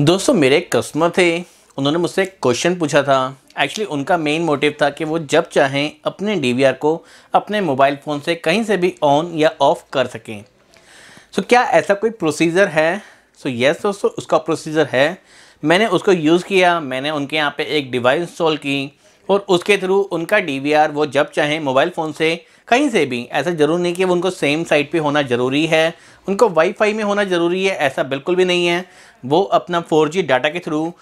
दोस्तों मेरे एक कस्टमर थे उन्होंने मुझसे एक क्वेश्चन पूछा था एक्चुअली उनका मेन मोटिव था कि वो जब चाहें अपने डीवीआर को अपने मोबाइल फ़ोन से कहीं से भी ऑन या ऑफ़ कर सकें सो so, क्या ऐसा कोई प्रोसीजर है सो so, यस yes, दोस्तों उसका प्रोसीजर है मैंने उसको यूज़ किया मैंने उनके यहाँ पे एक डिवाइस इंस्टॉल की और उसके थ्रू उनका डी वो जब चाहें मोबाइल फ़ोन से कहीं से भी ऐसा ज़रूरी नहीं कि वो उनको सेम साइट पे होना ज़रूरी है उनको वाईफाई में होना ज़रूरी है ऐसा बिल्कुल भी नहीं है वो अपना 4G डाटा के थ्रू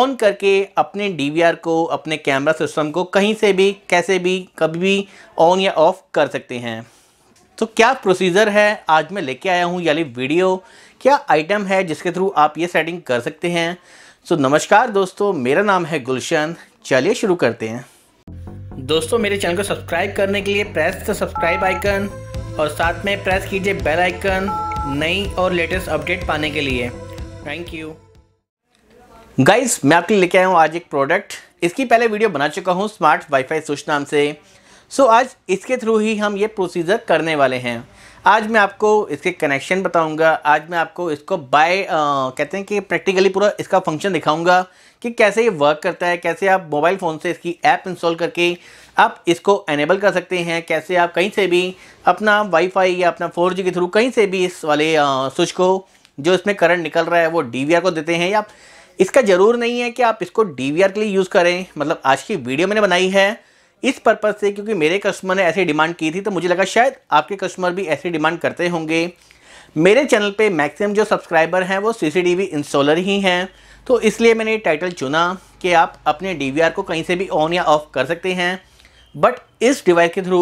ऑन करके अपने डी को अपने कैमरा सिस्टम को कहीं से भी कैसे भी कभी भी ऑन या ऑफ़ कर सकते हैं तो क्या प्रोसीजर है आज मैं लेके आया हूँ यानी वीडियो क्या आइटम है जिसके थ्रू आप ये सेटिंग कर सकते हैं सो so, नमस्कार दोस्तों मेरा नाम है गुलशन चलिए शुरू करते हैं दोस्तों मेरे चैनल को सब्सक्राइब करने के लिए प्रेस द सब्सक्राइब आइकन और साथ में प्रेस कीजिए बेल आइकन नई और लेटेस्ट अपडेट पाने के लिए थैंक यू गाइस मैं आपके लिए लेके आया हूँ आज एक प्रोडक्ट इसकी पहले वीडियो बना चुका हूँ स्मार्ट वाईफाई स्विच नाम से सो so, आज इसके थ्रू ही हम ये प्रोसीजर करने वाले हैं आज मैं आपको इसके कनेक्शन बताऊंगा आज मैं आपको इसको बाय कहते हैं कि प्रैक्टिकली पूरा इसका फंक्शन दिखाऊंगा कि कैसे ये वर्क करता है कैसे आप मोबाइल फ़ोन से इसकी ऐप इंस्टॉल करके आप इसको एनेबल कर सकते हैं कैसे आप कहीं से भी अपना वाईफाई या अपना फोर के थ्रू कहीं से भी इस वाले स्विच को जो इसमें करंट निकल रहा है वो डी को देते हैं या इसका ज़रूर नहीं है कि आप इसको डी के लिए यूज़ करें मतलब आज की वीडियो मैंने बनाई है इस पर्पज़ से क्योंकि मेरे कस्टमर ने ऐसी डिमांड की थी तो मुझे लगा शायद आपके कस्टमर भी ऐसी डिमांड करते होंगे मेरे चैनल पे मैक्सिमम जो सब्सक्राइबर हैं वो सी इंस्टॉलर ही हैं तो इसलिए मैंने ये टाइटल चुना कि आप अपने डी को कहीं से भी ऑन या ऑफ़ कर सकते हैं बट इस डिवाइस के थ्रू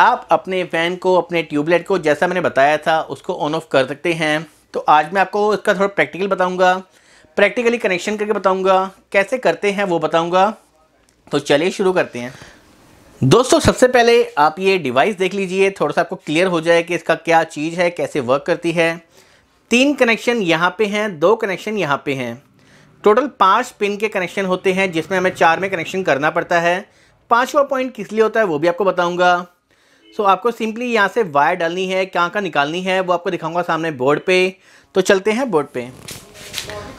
आप अपने फैन को अपने ट्यूबलाइट को जैसा मैंने बताया था उसको ऑन ऑफ़ कर सकते हैं तो आज मैं आपको इसका थोड़ा प्रैक्टिकल बताऊंगा प्रैक्टिकली कनेक्शन करके बताऊंगा कैसे करते हैं वो बताऊंगा तो चलिए शुरू करते हैं दोस्तों सबसे पहले आप ये डिवाइस देख लीजिए थोड़ा सा आपको क्लियर हो जाए कि इसका क्या चीज़ है कैसे वर्क करती है तीन कनेक्शन यहाँ पे हैं दो कनेक्शन यहाँ पे हैं टोटल पाँच पिन के कनेक्शन होते हैं जिसमें हमें चार में कनेक्शन करना पड़ता है पाँचवा पॉइंट किस लिए होता है वो भी आपको बताऊँगा सो so, आपको सिंपली यहाँ से वायर डालनी है कहाँ कहाँ निकालनी है वो आपको दिखाऊँगा सामने बोर्ड पे तो चलते हैं बोर्ड पे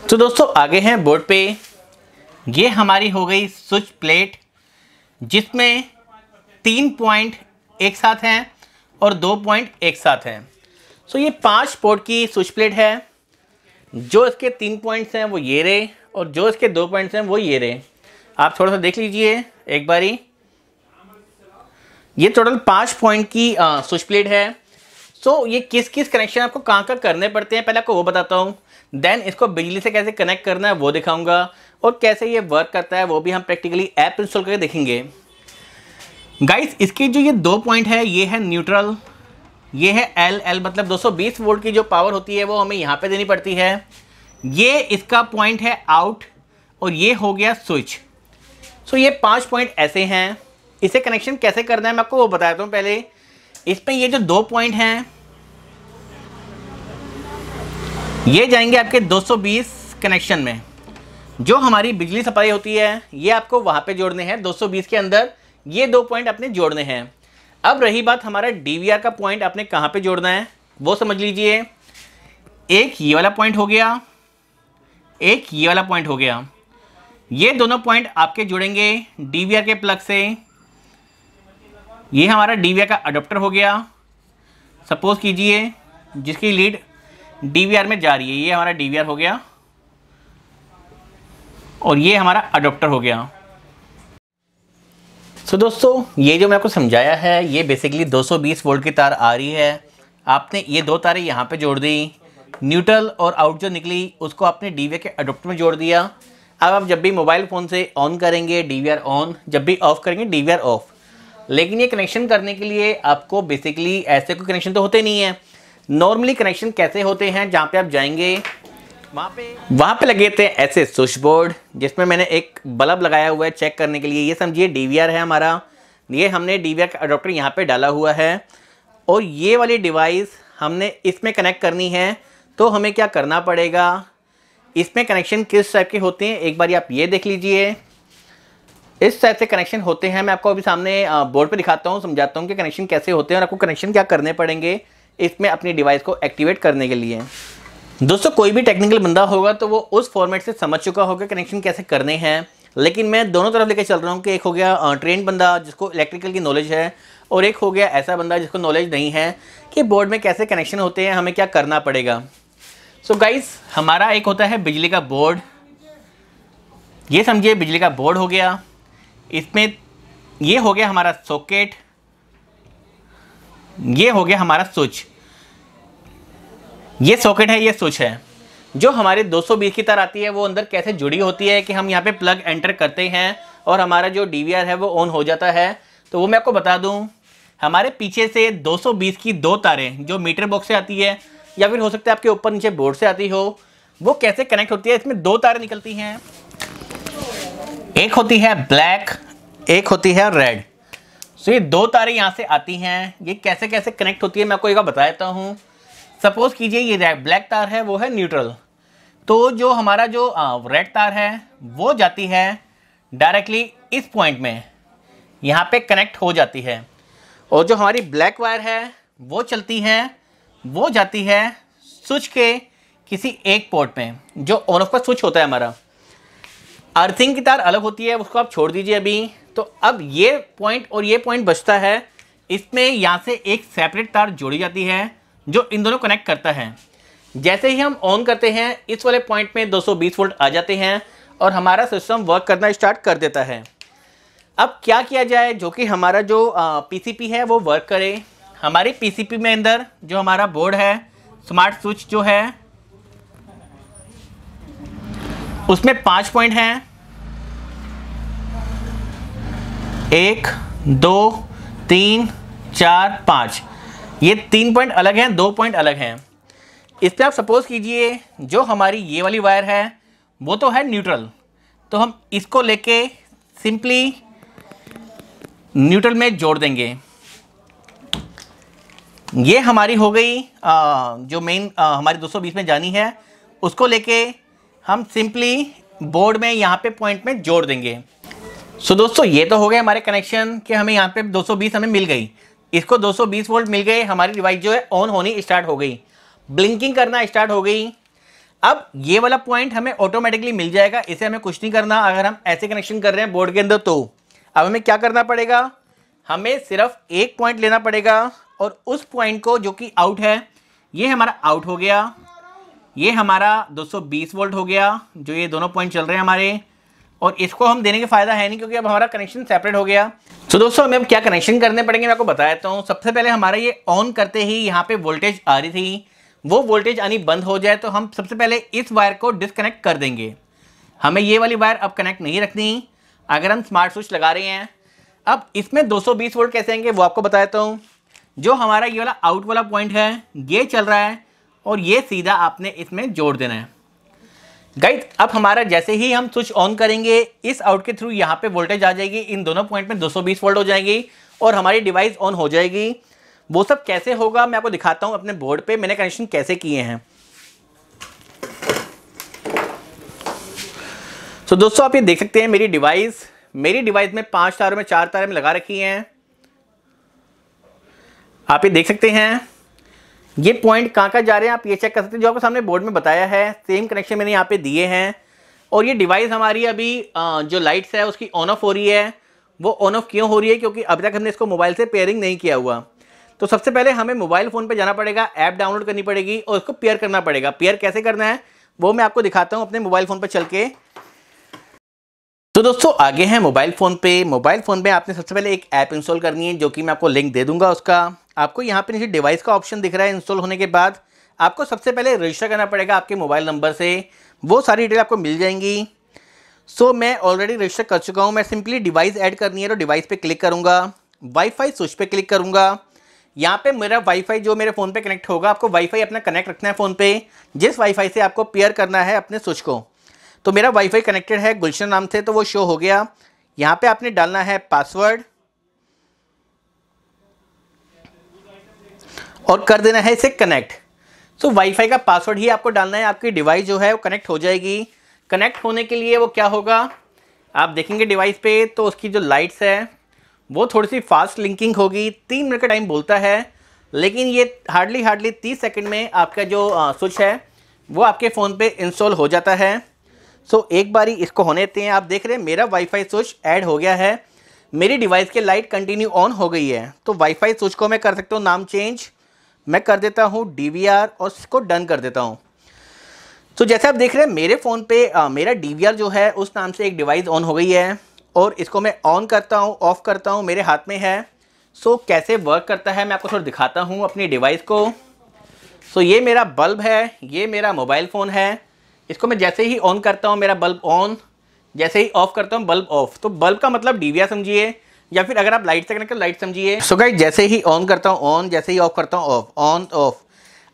तो दोस्तों आगे हैं बोर्ड पे ये हमारी हो गई स्विच प्लेट जिसमें तीन पॉइंट एक साथ हैं और दो पॉइंट एक साथ हैं सो so, ये पाँच पोर्ट की स्विच प्लेट है जो इसके तीन पॉइंट्स हैं वो ये रहे और जो इसके दो पॉइंट्स हैं वो ये रहे आप थोड़ा सा देख लीजिए एक बारी ये टोटल पाँच पॉइंट की स्विच प्लेट है सो so, ये किस किस कनेक्शन आपको कहाँ कहाँ करने पड़ते हैं पहले आपको वो बताता हूँ देन इसको बिजली से कैसे कनेक्ट करना है वो दिखाऊंगा और कैसे ये वर्क करता है वो भी हम प्रैक्टिकली ऐप इंस्टॉल करके देखेंगे गाइस इसके जो ये दो पॉइंट है ये है न्यूट्रल ये है एल एल मतलब 220 वोल्ट की जो पावर होती है वो हमें यहाँ पे देनी पड़ती है ये इसका पॉइंट है आउट और ये हो गया स्विच सो ये पांच पॉइंट ऐसे हैं इसे कनेक्शन कैसे करना है मैं आपको वो बताता हूँ पहले इस पर ये जो दो पॉइंट हैं ये जाएंगे आपके 220 कनेक्शन में जो हमारी बिजली सप्लाई होती है ये आपको वहाँ पे जोड़ने हैं दो के अंदर ये दो पॉइंट अपने जोड़ने हैं अब रही बात हमारा डी का पॉइंट आपने कहाँ पर जोड़ना है वो समझ लीजिए एक ये वाला पॉइंट हो गया एक ये वाला पॉइंट हो गया ये दोनों पॉइंट आपके जुड़ेंगे डी के प्लग से ये हमारा डी का अडोप्टर हो गया सपोज कीजिए जिसकी लीड डी में जा रही है ये हमारा डी हो गया और ये हमारा अडोप्टर हो गया सो so, दोस्तों ये जो मैं आपको समझाया है ये बेसिकली 220 वोल्ट की तार आ रही है आपने ये दो तारें यहाँ पे जोड़ दी न्यूट्रल और आउट जो निकली उसको आपने डी के अडोप्ट में जोड़ दिया अब आप जब भी मोबाइल फ़ोन से ऑन करेंगे डी ऑन जब भी ऑफ़ करेंगे डी ऑफ़ लेकिन ये कनेक्शन करने के लिए आपको बेसिकली ऐसे कोई कनेक्शन तो होते नहीं है नॉर्मली कनेक्शन कैसे होते हैं जहाँ पे आप जाएंगे वहाँ पे वहाँ पे लगे थे ऐसे स्विच बोर्ड जिसमें मैंने एक बल्ब लगाया हुआ है चेक करने के लिए ये समझिए डी है हमारा ये हमने डी का अडोप्टर यहाँ पर डाला हुआ है और ये वाली डिवाइस हमने इसमें कनेक्ट करनी है तो हमें क्या करना पड़ेगा इसमें कनेक्शन किस टाइप के होते हैं एक बार आप ये देख लीजिए इस टाइप से कनेक्शन होते हैं मैं आपको अभी सामने बोर्ड पर दिखाता हूँ समझाता हूँ कि कनेक्शन कैसे होते हैं और आपको कनेक्शन क्या करने पड़ेंगे इसमें अपनी डिवाइस को एक्टिवेट करने के लिए दोस्तों कोई भी टेक्निकल बंदा होगा तो वो उस फॉर्मेट से समझ चुका होगा कनेक्शन कैसे करने हैं लेकिन मैं दोनों तरफ लेकर चल रहा हूँ कि एक हो गया ट्रेन बंदा जिसको इलेक्ट्रिकल की नॉलेज है और एक हो गया ऐसा बंदा जिसको नॉलेज नहीं है कि बोर्ड में कैसे कनेक्शन होते हैं हमें क्या करना पड़ेगा सो so गाइस हमारा एक होता है बिजली का बोर्ड ये समझिए बिजली का बोर्ड हो गया इसमें ये हो गया हमारा सॉकेट ये हो गया हमारा स्विच ये सॉकेट है ये स्विच है जो हमारे 220 की तार आती है वो अंदर कैसे जुड़ी होती है कि हम यहाँ पे प्लग एंटर करते हैं और हमारा जो डी है वो ऑन हो जाता है तो वो मैं आपको बता दूँ हमारे पीछे से 220 की दो तारें जो मीटर बॉक्स से आती है या फिर हो सकता है आपके ऊपर नीचे बोर्ड से आती हो वो कैसे कनेक्ट होती है इसमें दो तारें निकलती हैं एक होती है ब्लैक एक होती है रेड सो तो ये दो तारें यहाँ से आती हैं ये कैसे कैसे कनेक्ट होती है मैं आपको एक बार बता देता हूँ सपोज कीजिए ये ब्लैक तार है वो है न्यूट्रल तो जो हमारा जो रेड तार है वो जाती है डायरेक्टली इस पॉइंट में यहाँ पे कनेक्ट हो जाती है और जो हमारी ब्लैक वायर है वो चलती है वो जाती है स्विच के किसी एक पोर्ट में जो ऑन ऑफ का स्विच होता है हमारा अर्थिंग की तार अलग होती है उसको आप छोड़ दीजिए अभी तो अब ये पॉइंट और ये पॉइंट बचता है इसमें यहाँ से एक सेपरेट तार जोड़ी जाती है जो इन दोनों कनेक्ट करता है जैसे ही हम ऑन करते हैं इस वाले पॉइंट में 220 वोल्ट आ जाते हैं और हमारा सिस्टम वर्क करना स्टार्ट कर देता है अब क्या किया जाए जो कि हमारा जो पीसीपी है वो वर्क करे हमारी पीसीपी में अंदर जो हमारा बोर्ड है स्मार्ट स्विच जो है उसमें पांच पॉइंट हैं एक दो तीन चार पाँच ये तीन पॉइंट अलग हैं दो पॉइंट अलग हैं इस पर आप सपोज़ कीजिए जो हमारी ये वाली वायर है वो तो है न्यूट्रल तो हम इसको लेके सिंपली न्यूट्रल में जोड़ देंगे ये हमारी हो गई आ, जो मेन हमारी 220 में जानी है उसको लेके हम सिंपली बोर्ड में यहाँ पे पॉइंट में जोड़ देंगे सो so, दोस्तों ये तो हो गया हमारे कनेक्शन कि हमें यहाँ पे 220 हमें मिल गई इसको 220 वोल्ट मिल गए हमारी डिवाइस जो है ऑन होनी स्टार्ट हो गई ब्लिंकिंग करना स्टार्ट हो गई अब ये वाला पॉइंट हमें ऑटोमेटिकली मिल जाएगा इसे हमें कुछ नहीं करना अगर हम ऐसे कनेक्शन कर रहे हैं बोर्ड के अंदर तो अब हमें क्या करना पड़ेगा हमें सिर्फ एक पॉइंट लेना पड़ेगा और उस पॉइंट को जो कि आउट है ये हमारा आउट हो गया ये हमारा 220 वोल्ट हो गया जो ये दोनों पॉइंट चल रहे हैं हमारे और इसको हम देने के फ़ायदा है नहीं क्योंकि अब हमारा कनेक्शन सेपरेट हो गया सो दोस्तों हमें अब क्या कनेक्शन करने पड़ेंगे मैं आपको बता देता हूँ सबसे पहले हमारा ये ऑन करते ही यहाँ पे वोल्टेज आ रही थी वो वोल्टेज आनी बंद हो जाए तो हम सबसे पहले इस वायर को डिसकनेक्ट कर देंगे हमें ये वाली वायर अब कनेक्ट नहीं रखनी अगर हम स्मार्ट स्विच लगा रहे हैं अब इसमें 220 वोल्ट कैसे आएंगे वो आपको बता देता हूँ जो हमारा ये वाला आउट वाला पॉइंट है ये चल रहा है और ये सीधा आपने इसमें जोड़ देना है गाइज अब हमारा जैसे ही हम स्विच ऑन करेंगे इस आउट के थ्रू यहाँ पे वोल्टेज आ जाएगी इन दोनों पॉइंट में 220 वोल्ट हो जाएगी और हमारी डिवाइस ऑन हो जाएगी वो सब कैसे होगा मैं आपको दिखाता हूँ अपने बोर्ड पे मैंने कनेक्शन कैसे किए हैं सो so, दोस्तों आप ये देख सकते हैं मेरी डिवाइस मेरी डिवाइस में पांच तारों में चार तारे में लगा रखी हैं आप ये देख सकते हैं ये पॉइंट कहाँ कहाँ जा रहे हैं आप ये चेक कर सकते हैं जो आपको सामने बोर्ड में बताया है सेम कनेक्शन मैंने यहाँ पे दिए हैं और ये डिवाइस हमारी अभी जो लाइट्स है उसकी ऑन ऑफ हो रही है वो ऑन ऑफ क्यों हो रही है क्योंकि अभी तक हमने इसको मोबाइल से पेयरिंग नहीं किया हुआ तो सबसे पहले हमें मोबाइल फ़ोन पर जाना पड़ेगा ऐप डाउनलोड करनी पड़ेगी और उसको पेयर करना पड़ेगा पेयर कैसे करना है वो मैं आपको दिखाता हूँ अपने मोबाइल फ़ोन पर चल के तो दोस्तों आगे हैं मोबाइल फ़ोन पे मोबाइल फ़ोन पे आपने सबसे पहले एक ऐप इंस्टॉल करनी है जो कि मैं आपको लिंक दे दूंगा उसका आपको यहाँ पे नीचे डिवाइस का ऑप्शन दिख रहा है इंस्टॉल होने के बाद आपको सबसे पहले रजिस्टर करना पड़ेगा आपके मोबाइल नंबर से वो सारी डिटेल आपको मिल जाएंगी सो so, मैं ऑलरेडी रजिस्टर कर चुका हूँ मैं सिंपली डिवाइस ऐड करनी है तो डिवाइस पर क्लिक करूँगा वाईफाई स्विच पे क्लिक करूँगा यहाँ पे मेरा वाईफाई जो मेरे फ़ोन पे कनेक्ट होगा आपको वाईफाई अपना कनेक्ट रखना है फ़ोन पे जिस वाईफाई से आपको पेयर करना है अपने स्विच को तो मेरा वाईफाई कनेक्टेड है गुलशन नाम से तो वो शो हो गया यहाँ पे आपने डालना है पासवर्ड और कर देना है इसे कनेक्ट सो so, वाईफाई का पासवर्ड ही आपको डालना है आपकी डिवाइस जो है वो कनेक्ट हो जाएगी कनेक्ट होने के लिए वो क्या होगा आप देखेंगे डिवाइस पे तो उसकी जो लाइट्स है वो थोड़ी सी फास्ट लिंकिंग होगी तीन मिनट का टाइम बोलता है लेकिन ये हार्डली हार्डली तीस सेकेंड में आपका जो स्विच है वो आपके फ़ोन पर इंस्टॉल हो जाता है सो so, एक बारी इसको होने देते हैं आप देख रहे हैं मेरा वाईफाई स्विच ऐड हो गया है मेरी डिवाइस के लाइट कंटिन्यू ऑन हो गई है तो वाईफाई स्विच को मैं कर सकता हूँ नाम चेंज मैं कर देता हूँ डी और इसको डन कर देता हूँ तो so, जैसे आप देख रहे हैं मेरे फ़ोन पे आ, मेरा डी जो है उस नाम से एक डिवाइस ऑन हो गई है और इसको मैं ऑन करता हूँ ऑफ़ करता हूँ मेरे हाथ में है सो so, कैसे वर्क करता है मैं आपको थोड़ा दिखाता हूँ अपनी डिवाइस को सो so, ये मेरा बल्ब है ये मेरा मोबाइल फ़ोन है इसको मैं जैसे ही ऑन करता हूँ मेरा बल्ब ऑन जैसे ही ऑफ करता हूँ बल्ब ऑफ तो बल्ब का मतलब डीविया समझिए या फिर अगर आप लाइट से कनेक्ट कर लाइट समझिए सो गाइड जैसे ही ऑन करता हूँ ऑन जैसे ही ऑफ करता हूँ ऑफ ऑन ऑफ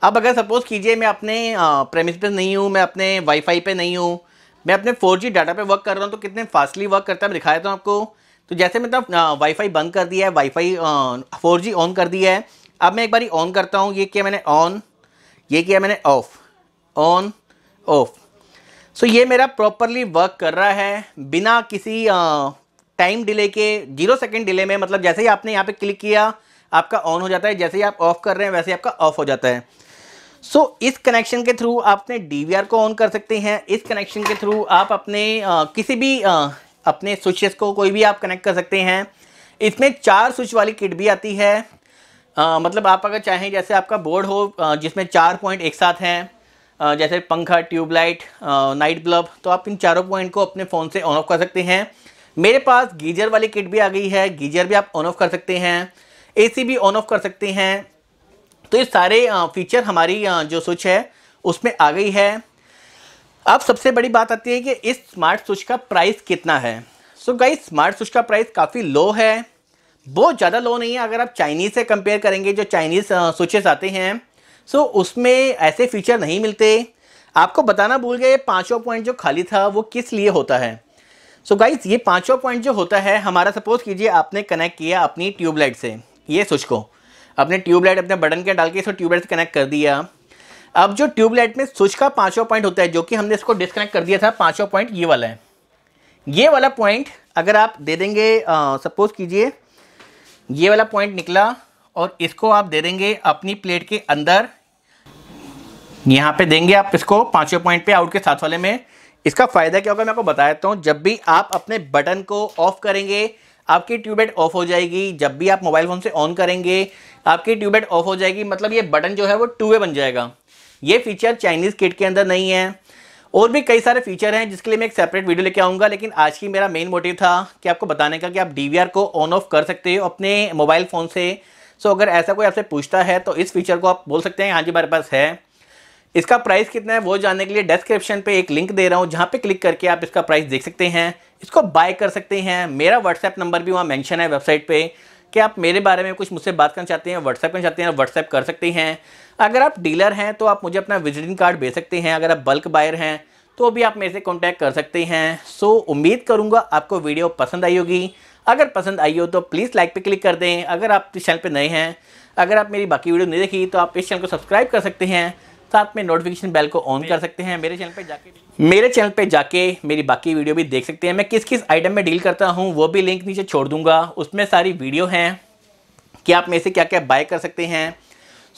अब अगर सपोज़ कीजिए मैं अपने प्रेमिस पे नहीं हूँ मैं अपने वाईफाई पे नहीं हूँ मैं अपने 4G डाटा पे वर्क कर रहा हूँ तो कितने फास्टली वर्क करता है मैं दिखाया था आपको तो जैसे मतलब तो, वाईफाई बंद कर दिया है वाईफाई फोर जी ऑन कर दिया है अब मैं एक बार ऑन करता हूँ ये किया मैंने ऑन ये किया मैंने ऑफ ऑन ऑफ सो ये मेरा प्रॉपरली वर्क कर रहा है बिना किसी टाइम डिले के जीरो सेकेंड डिले में मतलब जैसे ही आपने यहाँ पे क्लिक किया आपका ऑन हो जाता है जैसे ही आप ऑफ कर रहे हैं वैसे ही आपका ऑफ हो जाता है सो so, इस कनेक्शन के थ्रू आप अपने डी को ऑन कर सकते हैं इस कनेक्शन के थ्रू आप अपने आ, किसी भी आ, अपने स्विचेस को कोई भी आप कनेक्ट कर सकते हैं इसमें चार स्विच वाली किट भी आती है आ, मतलब आप अगर चाहें जैसे आपका बोर्ड हो जिसमें चार पॉइंट एक साथ हैं जैसे पंखा ट्यूबलाइट नाइट ब्लब तो आप इन चारों पॉइंट को अपने फ़ोन से ऑन ऑफ कर सकते हैं मेरे पास गीजर वाली किट भी आ गई है गीजर भी आप ऑन ऑफ कर सकते हैं एसी भी ऑन ऑफ कर सकते हैं तो ये सारे फीचर हमारी जो स्विच है उसमें आ गई है अब सबसे बड़ी बात आती है कि इस स्मार्ट स्विच का प्राइस कितना है सो गाई स्मार्ट स्विच का प्राइस काफ़ी लो है बहुत ज़्यादा लो नहीं है अगर आप चाइनीज़ से कंपेयर करेंगे जो चाइनीज़ स्विचेस आते हैं सो so, उसमें ऐसे फीचर नहीं मिलते आपको बताना भूल गए पाँचों पॉइंट जो खाली था वो किस लिए होता है सो so गाइज ये पाँचों पॉइंट जो होता है हमारा सपोज कीजिए आपने कनेक्ट किया अपनी ट्यूबलाइट से ये सोच को अपने ट्यूबलाइट अपने बटन के डाल के इसको ट्यूबलाइट से कनेक्ट कर दिया अब जो ट्यूबलाइट में स्विच का पाँचों पॉइंट होता है जो कि हमने इसको डिस्कनेक्ट कर दिया था पाँचों पॉइंट ये वाला है ये वाला पॉइंट अगर आप दे देंगे सपोज कीजिए ये वाला पॉइंट निकला और इसको आप दे देंगे अपनी प्लेट के अंदर यहाँ पे देंगे आप इसको पांचवें पॉइंट पे आउट के साथ वाले में इसका फायदा क्या होगा मैं आपको बता देता हूँ जब भी आप अपने बटन को ऑफ करेंगे आपकी ट्यूबलाइट ऑफ हो जाएगी जब भी आप मोबाइल फ़ोन से ऑन करेंगे आपकी ट्यूबलाइट ऑफ हो जाएगी मतलब ये बटन जो है वो टू वे बन जाएगा ये फीचर चाइनीज़ किट के अंदर नहीं है और भी कई सारे फीचर हैं जिसके लिए मैं एक सेपरेट वीडियो लेके आऊँगा लेकिन आज की मेरा मेन मोटिव था कि आपको बताने का कि आप डी को ऑन ऑफ कर सकते हो अपने मोबाइल फ़ोन से सो अगर ऐसा कोई आपसे पूछता है तो इस फीचर को आप बोल सकते हैं हाँ जी हमारे पास है इसका प्राइस कितना है वो जानने के लिए डिस्क्रिप्शन पे एक लिंक दे रहा हूँ जहाँ पे क्लिक करके आप इसका प्राइस देख सकते हैं इसको बाय कर सकते हैं मेरा व्हाट्सएप नंबर भी वहाँ मेंशन है वेबसाइट पे कि आप मेरे बारे में कुछ मुझसे बात करना चाहते हैं व्हाट्सएप करना चाहते हैं व्हाट्सएप कर सकते हैं अगर आप डीलर हैं तो आप मुझे अपना विजिटिंग कार्ड भेज सकते हैं अगर आप बल्क बायर हैं तो भी आप मेरे से कॉन्टैक्ट कर सकते हैं सो so, उम्मीद करूँगा आपको वीडियो पसंद आई होगी अगर पसंद आई हो तो प्लीज़ लाइक पे क्लिक कर दें अगर आप इस चैनल पे नए हैं अगर आप मेरी बाकी वीडियो नहीं देखी तो आप इस चैनल को सब्सक्राइब कर सकते हैं साथ में नोटिफिकेशन बेल को ऑन कर सकते हैं मेरे चैनल पे जाके मेरे चैनल पे जाके मेरी बाकी वीडियो भी देख सकते हैं मैं किस किस आइटम में डील करता हूँ वो भी लिंक नीचे छोड़ दूंगा उसमें सारी वीडियो हैं कि आप मेरे से क्या क्या बाय कर सकते हैं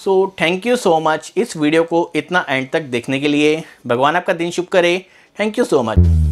so thank you so much इस वीडियो को इतना एंड तक देखने के लिए भगवान आपका दिन शुभ करे थैंक यू सो मच